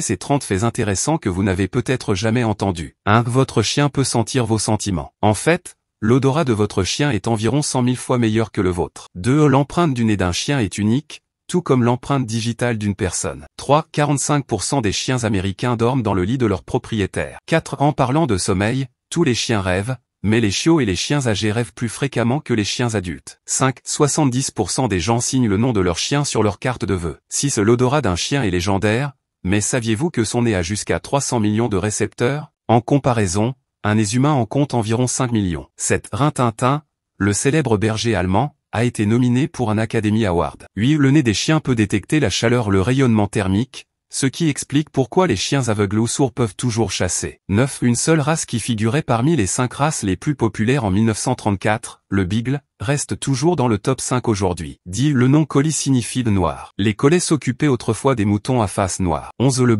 ces 30 faits intéressants que vous n'avez peut-être jamais entendus. 1. Hein, votre chien peut sentir vos sentiments. En fait, l'odorat de votre chien est environ 100 000 fois meilleur que le vôtre. 2. L'empreinte du nez d'un chien est unique, tout comme l'empreinte digitale d'une personne. 3. 45% des chiens américains dorment dans le lit de leur propriétaire. 4. En parlant de sommeil, tous les chiens rêvent, mais les chiots et les chiens âgés rêvent plus fréquemment que les chiens adultes. 5. 70% des gens signent le nom de leur chien sur leur carte de vœux. 6. L'odorat d'un chien est légendaire, mais saviez-vous que son nez a jusqu'à 300 millions de récepteurs En comparaison, un nez humain en compte environ 5 millions. Cet Rintintin, le célèbre berger allemand, a été nominé pour un Academy Award. Oui, le nez des chiens peut détecter la chaleur, le rayonnement thermique, ce qui explique pourquoi les chiens aveugles ou sourds peuvent toujours chasser. 9. Une seule race qui figurait parmi les 5 races les plus populaires en 1934, le Bigle, reste toujours dans le top 5 aujourd'hui. 10. Le nom colis signifie de noir. Les collets s'occupaient autrefois des moutons à face noire. 11. Le